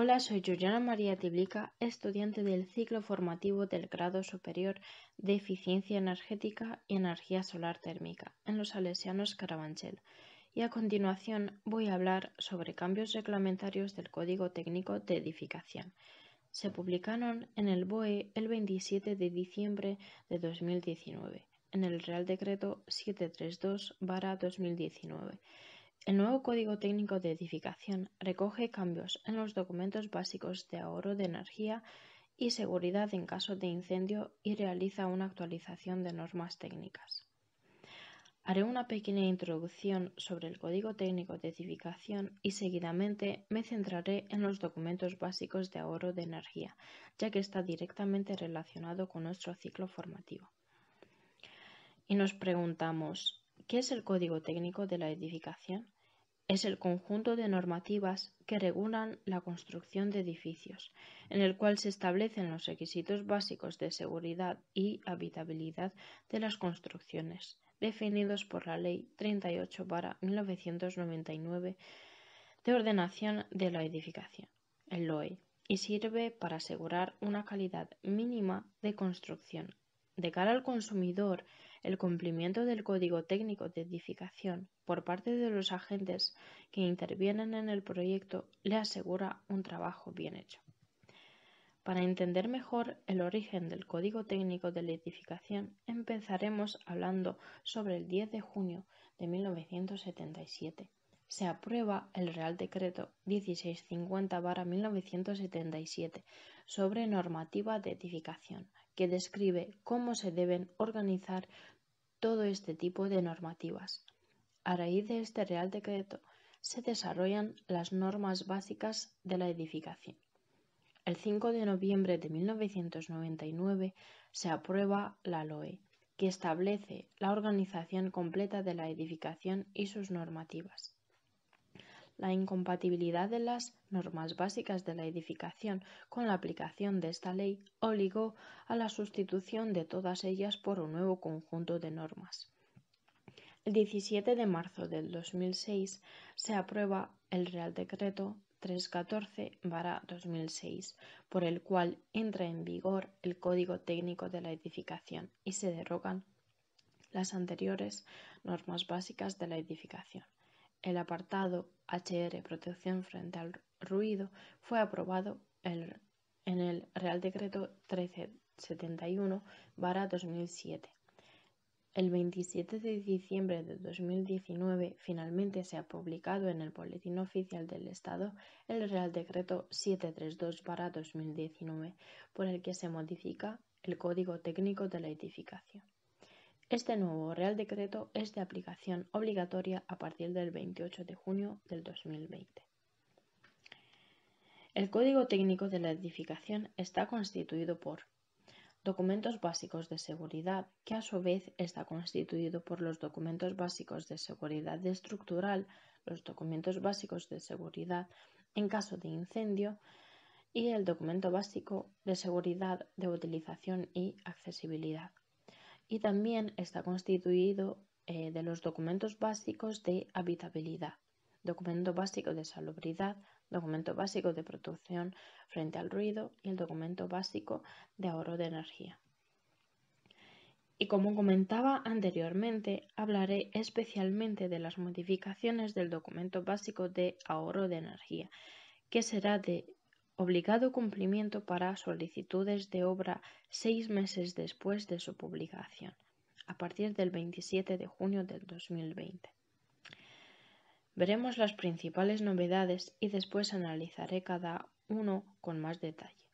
Hola, soy Juliana María Tiblica, estudiante del ciclo formativo del grado superior de Eficiencia Energética y Energía Solar Térmica en los Salesianos Carabanchel. Y a continuación voy a hablar sobre cambios reglamentarios del Código Técnico de Edificación. Se publicaron en el BOE el 27 de diciembre de 2019, en el Real Decreto 732-2019 el nuevo Código Técnico de Edificación recoge cambios en los documentos básicos de ahorro de energía y seguridad en caso de incendio y realiza una actualización de normas técnicas. Haré una pequeña introducción sobre el Código Técnico de Edificación y seguidamente me centraré en los documentos básicos de ahorro de energía, ya que está directamente relacionado con nuestro ciclo formativo. Y nos preguntamos, ¿Qué es el código técnico de la edificación? Es el conjunto de normativas que regulan la construcción de edificios, en el cual se establecen los requisitos básicos de seguridad y habitabilidad de las construcciones, definidos por la Ley 38-1999 de Ordenación de la Edificación, el LOE, y sirve para asegurar una calidad mínima de construcción. De cara al consumidor, el cumplimiento del Código Técnico de Edificación por parte de los agentes que intervienen en el proyecto le asegura un trabajo bien hecho. Para entender mejor el origen del Código Técnico de la Edificación, empezaremos hablando sobre el 10 de junio de 1977. Se aprueba el Real Decreto 1650-1977 sobre normativa de edificación, que describe cómo se deben organizar todo este tipo de normativas. A raíz de este Real Decreto se desarrollan las normas básicas de la edificación. El 5 de noviembre de 1999 se aprueba la LOE, que establece la organización completa de la edificación y sus normativas la incompatibilidad de las normas básicas de la edificación con la aplicación de esta ley obligó a la sustitución de todas ellas por un nuevo conjunto de normas. El 17 de marzo del 2006 se aprueba el Real Decreto 314-2006, por el cual entra en vigor el Código Técnico de la Edificación y se derrogan las anteriores normas básicas de la edificación. El apartado HR Protección frente al ruido fue aprobado en el Real Decreto 1371-2007. El 27 de diciembre de 2019 finalmente se ha publicado en el Boletín Oficial del Estado el Real Decreto 732-2019, por el que se modifica el Código Técnico de la Edificación. Este nuevo Real Decreto es de aplicación obligatoria a partir del 28 de junio del 2020. El Código Técnico de la Edificación está constituido por documentos básicos de seguridad, que a su vez está constituido por los documentos básicos de seguridad estructural, los documentos básicos de seguridad en caso de incendio y el documento básico de seguridad de utilización y accesibilidad y también está constituido eh, de los documentos básicos de habitabilidad, documento básico de salubridad, documento básico de protección frente al ruido y el documento básico de ahorro de energía. Y como comentaba anteriormente, hablaré especialmente de las modificaciones del documento básico de ahorro de energía, que será de obligado cumplimiento para solicitudes de obra seis meses después de su publicación, a partir del 27 de junio del 2020. Veremos las principales novedades y después analizaré cada uno con más detalle.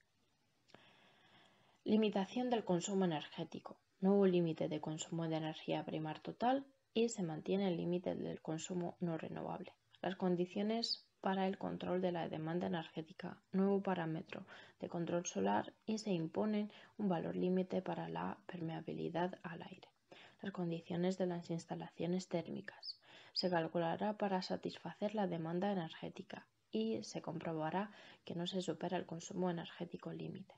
Limitación del consumo energético. Nuevo límite de consumo de energía primar total y se mantiene el límite del consumo no renovable. Las condiciones para el control de la demanda energética, nuevo parámetro de control solar y se imponen un valor límite para la permeabilidad al aire. Las condiciones de las instalaciones térmicas se calculará para satisfacer la demanda energética y se comprobará que no se supera el consumo energético límite.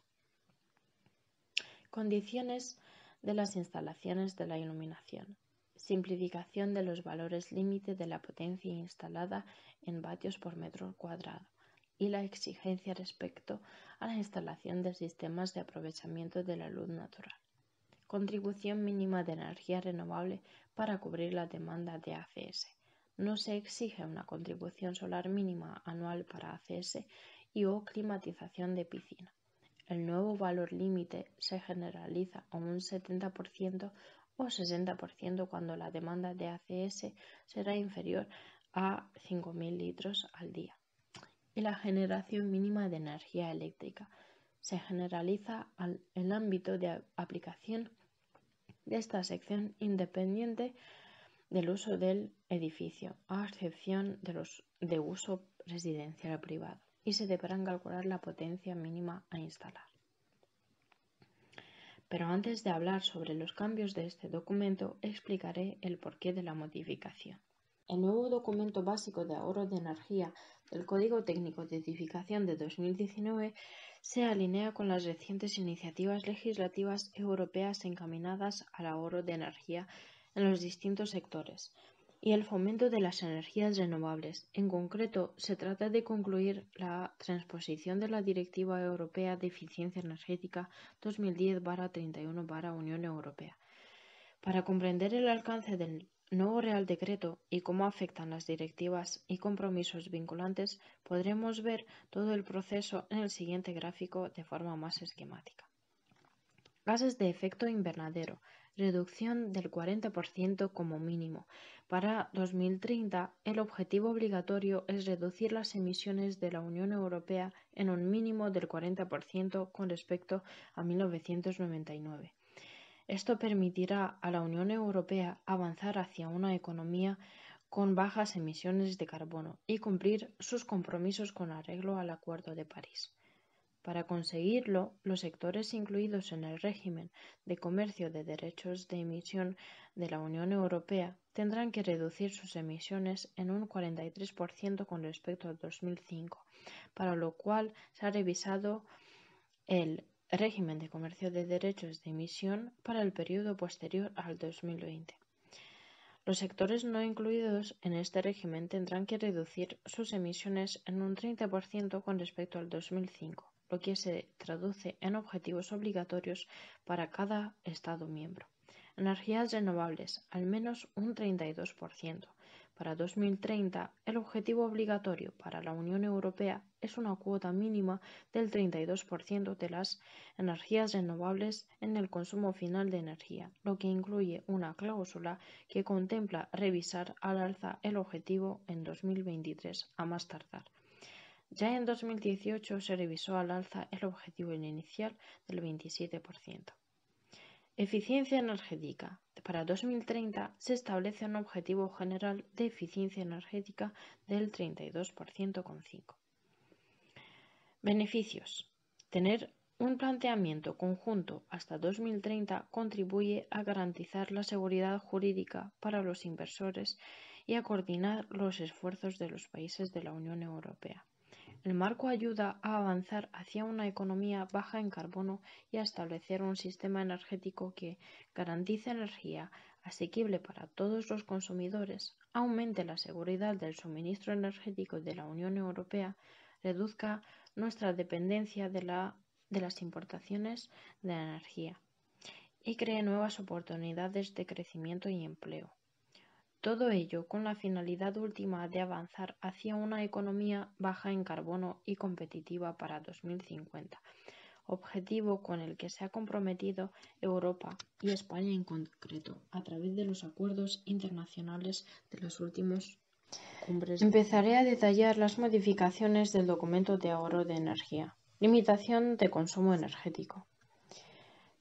Condiciones de las instalaciones de la iluminación. Simplificación de los valores límite de la potencia instalada en vatios por metro cuadrado y la exigencia respecto a la instalación de sistemas de aprovechamiento de la luz natural. Contribución mínima de energía renovable para cubrir la demanda de ACS. No se exige una contribución solar mínima anual para ACS y o climatización de piscina. El nuevo valor límite se generaliza a un 70% o 60% cuando la demanda de ACS será inferior a 5.000 litros al día. Y la generación mínima de energía eléctrica se generaliza al el ámbito de aplicación de esta sección independiente del uso del edificio, a excepción de los de uso residencial privado, y se deberán calcular la potencia mínima a instalar pero antes de hablar sobre los cambios de este documento explicaré el porqué de la modificación. El nuevo documento básico de ahorro de energía del Código Técnico de Edificación de 2019 se alinea con las recientes iniciativas legislativas europeas encaminadas al ahorro de energía en los distintos sectores, y el fomento de las energías renovables. En concreto, se trata de concluir la transposición de la Directiva Europea de Eficiencia Energética 2010-31-Unión Europea. Para comprender el alcance del nuevo Real Decreto y cómo afectan las directivas y compromisos vinculantes, podremos ver todo el proceso en el siguiente gráfico de forma más esquemática. Gases de efecto invernadero, reducción del 40% como mínimo. Para 2030, el objetivo obligatorio es reducir las emisiones de la Unión Europea en un mínimo del 40% con respecto a 1999. Esto permitirá a la Unión Europea avanzar hacia una economía con bajas emisiones de carbono y cumplir sus compromisos con arreglo al Acuerdo de París. Para conseguirlo, los sectores incluidos en el régimen de comercio de derechos de emisión de la Unión Europea tendrán que reducir sus emisiones en un 43% con respecto al 2005, para lo cual se ha revisado el régimen de comercio de derechos de emisión para el periodo posterior al 2020. Los sectores no incluidos en este régimen tendrán que reducir sus emisiones en un 30% con respecto al 2005 lo que se traduce en objetivos obligatorios para cada Estado miembro. Energías renovables, al menos un 32%. Para 2030, el objetivo obligatorio para la Unión Europea es una cuota mínima del 32% de las energías renovables en el consumo final de energía, lo que incluye una cláusula que contempla revisar al alza el objetivo en 2023 a más tardar. Ya en 2018 se revisó al alza el objetivo inicial del 27%. Eficiencia energética. Para 2030 se establece un objetivo general de eficiencia energética del 32,5%. Beneficios. Tener un planteamiento conjunto hasta 2030 contribuye a garantizar la seguridad jurídica para los inversores y a coordinar los esfuerzos de los países de la Unión Europea. El marco ayuda a avanzar hacia una economía baja en carbono y a establecer un sistema energético que garantice energía asequible para todos los consumidores, aumente la seguridad del suministro energético de la Unión Europea, reduzca nuestra dependencia de, las importaciones de energía y cree nuevas oportunidades de crecimiento y empleo todo ello con la finalidad última de avanzar hacia una economía baja en carbono y competitiva para 2050, objetivo con el que se ha comprometido Europa y España en concreto a través de los acuerdos internacionales de los últimos cumbres. Empezaré a detallar las modificaciones del documento de ahorro de energía. Limitación de consumo energético.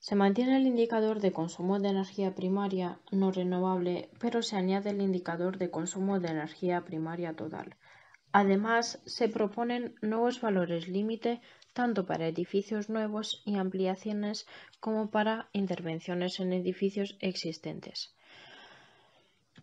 Se mantiene el indicador de consumo de energía primaria no renovable, pero se añade el indicador de consumo de energía primaria total. Además, se proponen nuevos valores límite tanto para edificios nuevos y ampliaciones como para intervenciones en edificios existentes.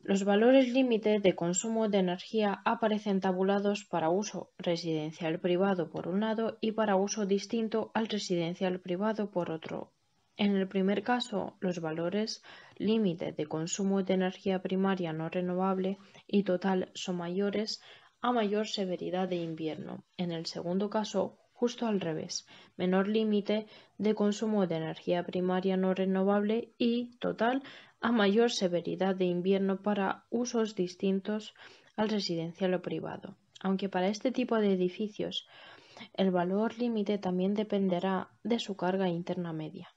Los valores límite de consumo de energía aparecen tabulados para uso residencial privado por un lado y para uso distinto al residencial privado por otro en el primer caso, los valores límite de consumo de energía primaria no renovable y total son mayores a mayor severidad de invierno. En el segundo caso, justo al revés, menor límite de consumo de energía primaria no renovable y total a mayor severidad de invierno para usos distintos al residencial o privado. Aunque para este tipo de edificios el valor límite también dependerá de su carga interna media.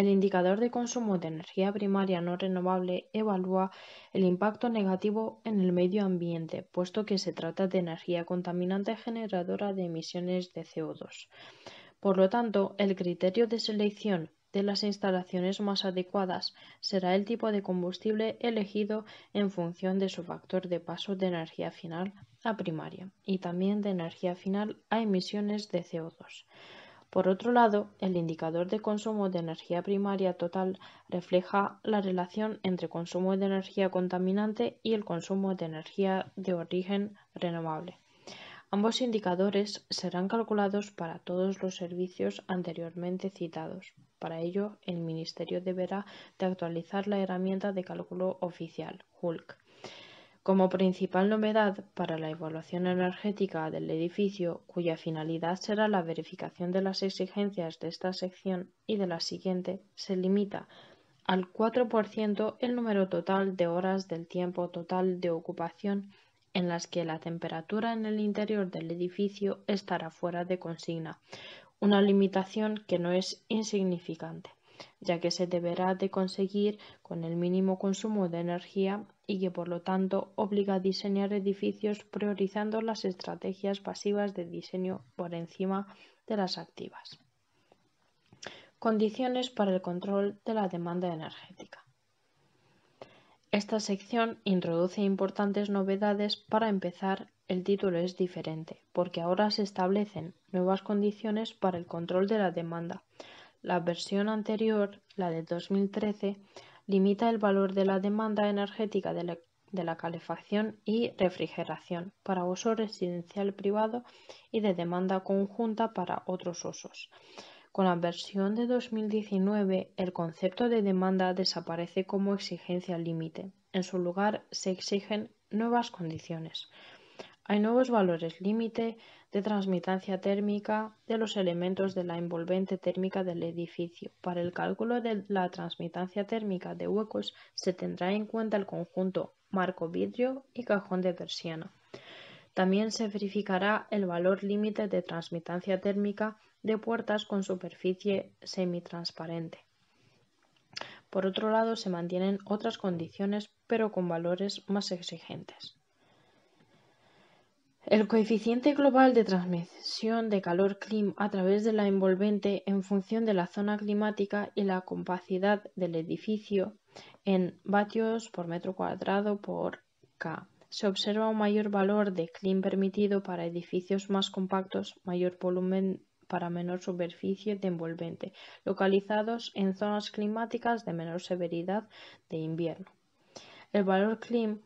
El indicador de consumo de energía primaria no renovable evalúa el impacto negativo en el medio ambiente, puesto que se trata de energía contaminante generadora de emisiones de CO2. Por lo tanto, el criterio de selección de las instalaciones más adecuadas será el tipo de combustible elegido en función de su factor de paso de energía final a primaria y también de energía final a emisiones de CO2. Por otro lado, el indicador de consumo de energía primaria total refleja la relación entre consumo de energía contaminante y el consumo de energía de origen renovable. Ambos indicadores serán calculados para todos los servicios anteriormente citados. Para ello, el Ministerio deberá de actualizar la herramienta de cálculo oficial, HULC, como principal novedad para la evaluación energética del edificio, cuya finalidad será la verificación de las exigencias de esta sección y de la siguiente, se limita al 4% el número total de horas del tiempo total de ocupación en las que la temperatura en el interior del edificio estará fuera de consigna, una limitación que no es insignificante, ya que se deberá de conseguir con el mínimo consumo de energía y que por lo tanto obliga a diseñar edificios priorizando las estrategias pasivas de diseño por encima de las activas. Condiciones para el control de la demanda energética. Esta sección introduce importantes novedades para empezar. El título es diferente porque ahora se establecen nuevas condiciones para el control de la demanda. La versión anterior, la de 2013, limita el valor de la demanda energética de la, calefacción y refrigeración para uso residencial privado y de demanda conjunta para otros usos. Con la versión de 2019, el concepto de demanda desaparece como exigencia límite. En su lugar, se exigen nuevas condiciones, hay nuevos valores límite de transmitancia térmica de los elementos de la envolvente térmica del edificio. Para el cálculo de la transmitancia térmica de huecos se tendrá en cuenta el conjunto marco vidrio y cajón de persiana. También se verificará el valor límite de transmitancia térmica de puertas con superficie semitransparente. Por otro lado, se mantienen otras condiciones pero con valores más exigentes. El coeficiente global de transmisión de calor clim a través de la envolvente en función de la zona climática y la compacidad del edificio en vatios por metro cuadrado por K. Se observa un mayor valor de clim permitido para edificios más compactos, mayor volumen para menor superficie de envolvente, localizados en zonas climáticas de menor severidad de invierno. El valor clim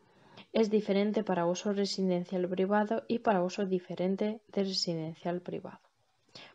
es diferente para uso residencial privado y para uso diferente de residencial privado.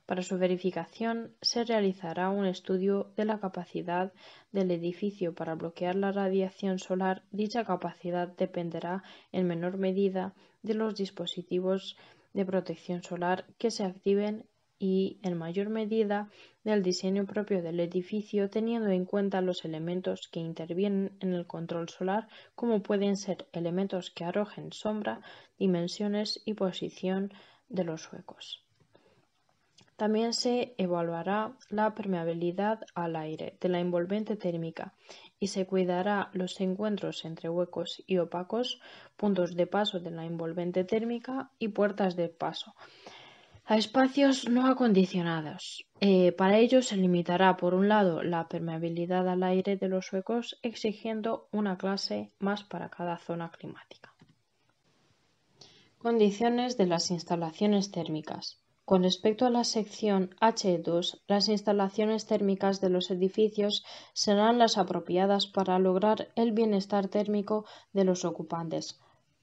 Para su verificación se realizará un estudio de la capacidad del edificio para bloquear la radiación solar. Dicha capacidad dependerá en menor medida de los dispositivos de protección solar que se activen y, en mayor medida, del diseño propio del edificio, teniendo en cuenta los elementos que intervienen en el control solar, como pueden ser elementos que arrojen sombra, dimensiones y posición de los huecos. También se evaluará la permeabilidad al aire de la envolvente térmica y se cuidará los encuentros entre huecos y opacos, puntos de paso de la envolvente térmica y puertas de paso, a espacios no acondicionados. Eh, para ello se limitará, por un lado, la permeabilidad al aire de los huecos, exigiendo una clase más para cada zona climática. Condiciones de las instalaciones térmicas. Con respecto a la sección H2, las instalaciones térmicas de los edificios serán las apropiadas para lograr el bienestar térmico de los ocupantes,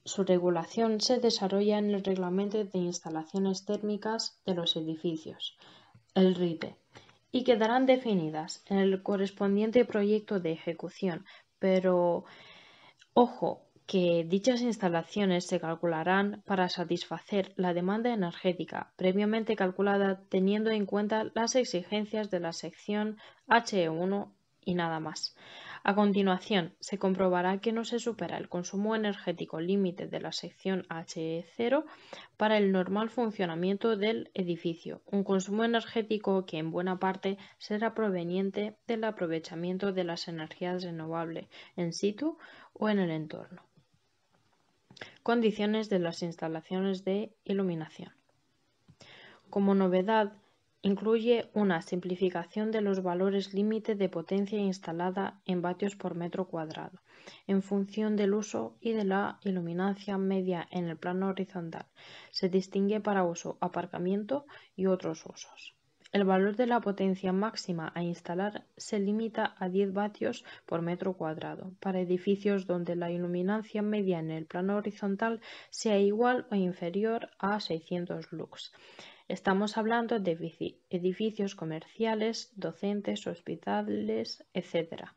su regulación se desarrolla en el Reglamento de Instalaciones Térmicas de los Edificios, el RIPE, y quedarán definidas en el correspondiente proyecto de ejecución. Pero, ojo, que dichas instalaciones se calcularán para satisfacer la demanda energética previamente calculada teniendo en cuenta las exigencias de la sección H1 y nada más. A continuación, se comprobará que no se supera el consumo energético límite de la sección HE0 para el normal funcionamiento del edificio, un consumo energético que en buena parte será proveniente del aprovechamiento de las energías renovables en situ o en el entorno. Condiciones de las instalaciones de iluminación. Como novedad, Incluye una simplificación de los valores límite de potencia instalada en vatios por metro cuadrado, en función del uso y de la iluminancia media en el plano horizontal. Se distingue para uso aparcamiento y otros usos. El valor de la potencia máxima a instalar se limita a 10 vatios por metro cuadrado para edificios donde la iluminancia media en el plano horizontal sea igual o inferior a 600 lux. Estamos hablando de edificios comerciales, docentes, hospitales, etc.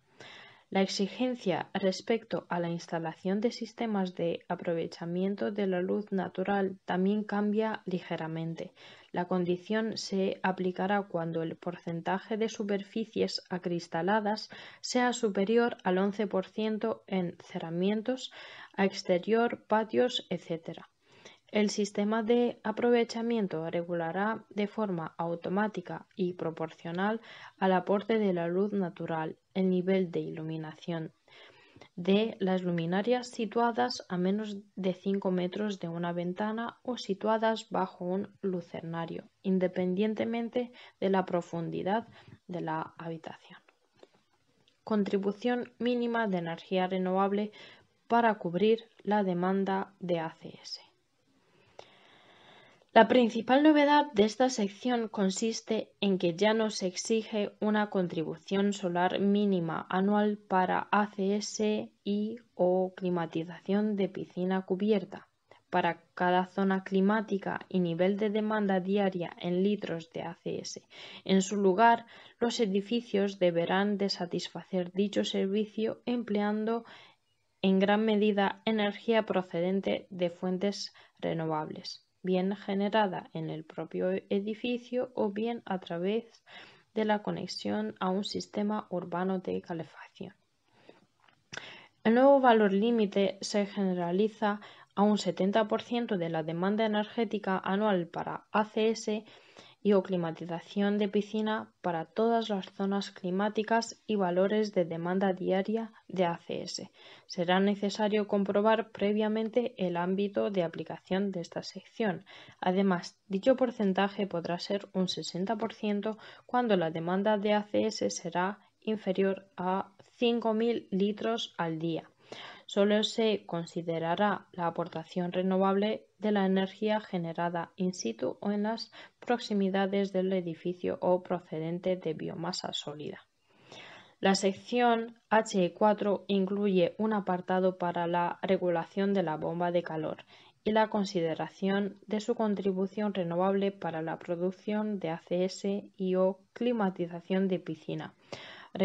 La exigencia respecto a la instalación de sistemas de aprovechamiento de la luz natural también cambia ligeramente. La condición se aplicará cuando el porcentaje de superficies acristaladas sea superior al 11% en cerramientos a exterior, patios, etc. El sistema de aprovechamiento regulará de forma automática y proporcional al aporte de la luz natural el nivel de iluminación de las luminarias situadas a menos de 5 metros de una ventana o situadas bajo un lucernario, independientemente de la profundidad de la habitación. Contribución mínima de energía renovable para cubrir la demanda de ACS. La principal novedad de esta sección consiste en que ya no se exige una contribución solar mínima anual para ACS y o climatización de piscina cubierta. Para cada zona climática y nivel de demanda diaria en litros de ACS. En su lugar, los edificios deberán de satisfacer dicho servicio empleando en gran medida energía procedente de fuentes renovables bien generada en el propio edificio o bien a través de la conexión a un sistema urbano de calefacción. El nuevo valor límite se generaliza a un 70% de la demanda energética anual para ACS y o climatización de piscina para todas las zonas climáticas y valores de demanda diaria de ACS. Será necesario comprobar previamente el ámbito de aplicación de esta sección. Además, dicho porcentaje podrá ser un 60% cuando la demanda de ACS será inferior a 5.000 litros al día solo se considerará la aportación renovable de la energía generada in situ o en las proximidades del edificio o procedente de biomasa sólida. La sección H4 incluye un apartado para la regulación de la bomba de calor y la consideración de su contribución renovable para la producción de ACS y o climatización de piscina,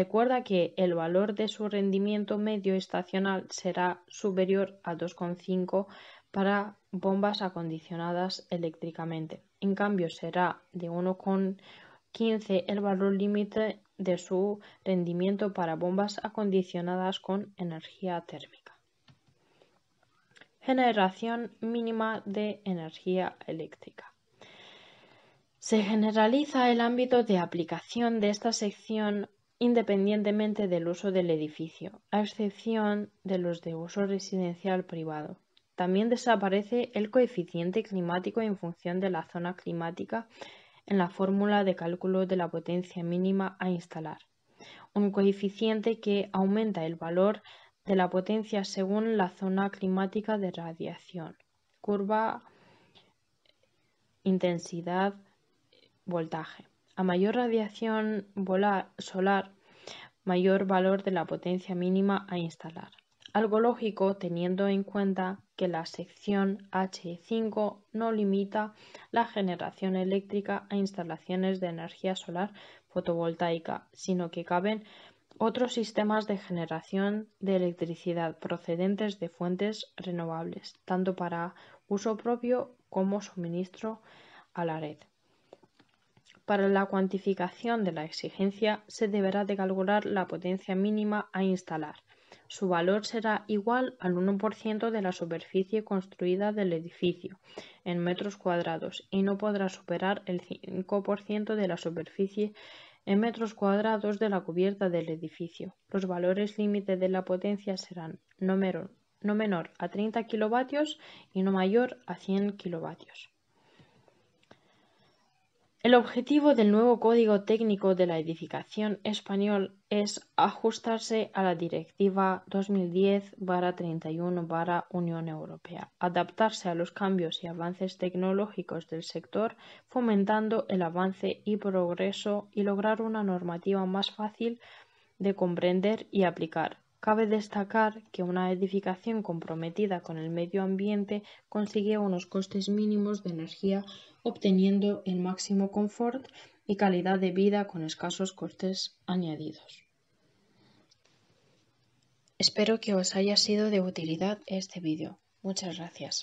Recuerda que el valor de su rendimiento medio estacional será superior a 2,5 para bombas acondicionadas eléctricamente. En cambio, será de 1,15 el valor límite de su rendimiento para bombas acondicionadas con energía térmica. Generación mínima de energía eléctrica. Se generaliza el ámbito de aplicación de esta sección independientemente del uso del edificio, a excepción de los de uso residencial privado. También desaparece el coeficiente climático en función de la zona climática en la fórmula de cálculo de la potencia mínima a instalar, un coeficiente que aumenta el valor de la potencia según la zona climática de radiación, curva, intensidad, voltaje. A mayor radiación solar, mayor valor de la potencia mínima a instalar. Algo lógico teniendo en cuenta que la sección H5 no limita la generación eléctrica a instalaciones de energía solar fotovoltaica, sino que caben otros sistemas de generación de electricidad procedentes de fuentes renovables, tanto para uso propio como suministro a la red. Para la cuantificación de la exigencia se deberá de calcular la potencia mínima a instalar. Su valor será igual al 1% de la superficie construida del edificio en metros cuadrados y no podrá superar el 5% de la superficie en metros cuadrados de la cubierta del edificio. Los valores límite de la potencia serán no menor, no menor a 30 kilovatios y no mayor a 100 kilovatios. El objetivo del nuevo Código Técnico de la Edificación español es ajustarse a la Directiva 2010-31-Unión Europea, adaptarse a los cambios y avances tecnológicos del sector, fomentando el avance y progreso y lograr una normativa más fácil de comprender y aplicar, Cabe destacar que una edificación comprometida con el medio ambiente consigue unos costes mínimos de energía obteniendo el máximo confort y calidad de vida con escasos costes añadidos. Espero que os haya sido de utilidad este vídeo. Muchas gracias.